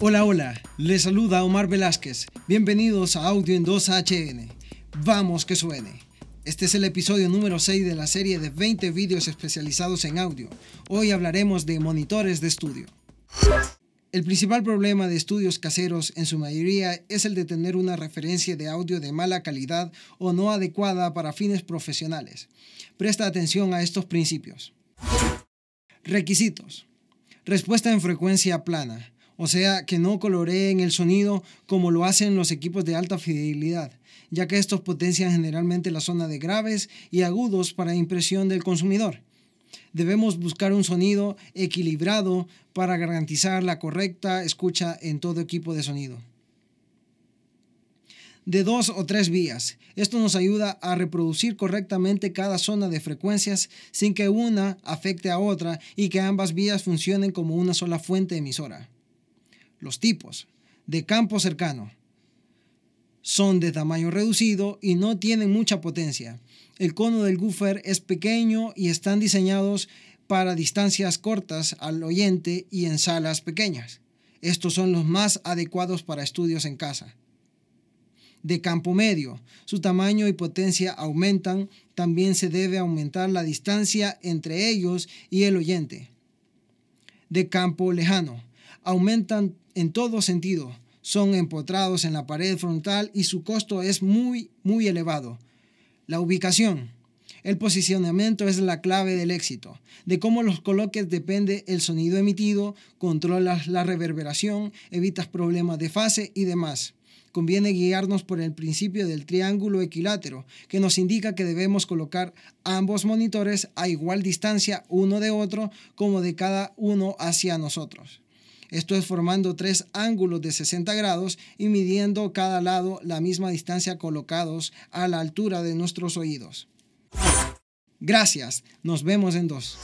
Hola, hola, les saluda Omar Velázquez. Bienvenidos a Audio en 2HN. Vamos que suene. Este es el episodio número 6 de la serie de 20 vídeos especializados en audio. Hoy hablaremos de monitores de estudio. El principal problema de estudios caseros en su mayoría es el de tener una referencia de audio de mala calidad o no adecuada para fines profesionales. Presta atención a estos principios. Requisitos. Respuesta en frecuencia plana o sea, que no coloreen el sonido como lo hacen los equipos de alta fidelidad, ya que estos potencian generalmente la zona de graves y agudos para impresión del consumidor. Debemos buscar un sonido equilibrado para garantizar la correcta escucha en todo equipo de sonido de dos o tres vías. Esto nos ayuda a reproducir correctamente cada zona de frecuencias sin que una afecte a otra y que ambas vías funcionen como una sola fuente emisora los tipos de campo cercano. Son de tamaño reducido y no tienen mucha potencia. El cono del goofer es pequeño y están diseñados para distancias cortas al oyente y en salas pequeñas. Estos son los más adecuados para estudios en casa. De campo medio, su tamaño y potencia aumentan, también se debe aumentar la distancia entre ellos y el oyente. De campo lejano, aumentan en todo sentido. Son empotrados en la pared frontal y su costo es muy, muy elevado. La ubicación. El posicionamiento es la clave del éxito. De cómo los coloques depende el sonido emitido, controlas la reverberación, evitas problemas de fase y demás. Conviene guiarnos por el principio del triángulo equilátero, que nos indica que debemos colocar ambos monitores a igual distancia uno de otro como de cada uno hacia nosotros. Esto es formando tres ángulos de 60 grados y midiendo cada lado la misma distancia colocados a la altura de nuestros oídos. Gracias, nos vemos en dos.